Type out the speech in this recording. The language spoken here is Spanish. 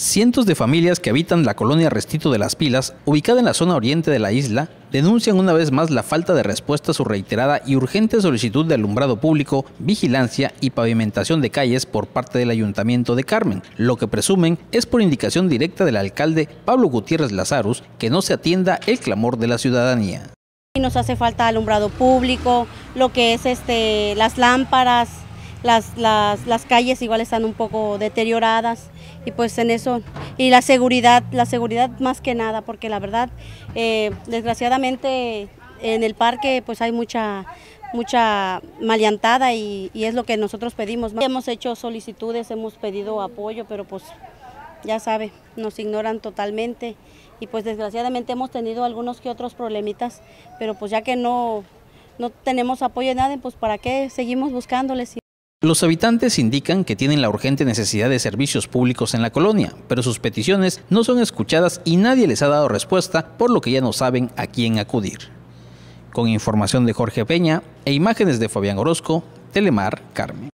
Cientos de familias que habitan la colonia Restito de las Pilas, ubicada en la zona oriente de la isla, denuncian una vez más la falta de respuesta a su reiterada y urgente solicitud de alumbrado público, vigilancia y pavimentación de calles por parte del Ayuntamiento de Carmen, lo que presumen es por indicación directa del alcalde Pablo Gutiérrez Lazarus que no se atienda el clamor de la ciudadanía. Nos hace falta alumbrado público, lo que es este, las lámparas, las, calles igual están un poco deterioradas y pues en eso, y la seguridad, la seguridad más que nada, porque la verdad, eh, desgraciadamente en el parque pues hay mucha mucha maleantada y, es lo que nosotros pedimos. Hemos hecho solicitudes, hemos pedido apoyo, pero pues ya sabe, nos ignoran totalmente y pues desgraciadamente hemos tenido algunos que otros problemitas, pero pues ya que no, no tenemos apoyo de nadie, pues para qué seguimos buscándoles. Los habitantes indican que tienen la urgente necesidad de servicios públicos en la colonia, pero sus peticiones no son escuchadas y nadie les ha dado respuesta, por lo que ya no saben a quién acudir. Con información de Jorge Peña e imágenes de Fabián Orozco, Telemar Carmen.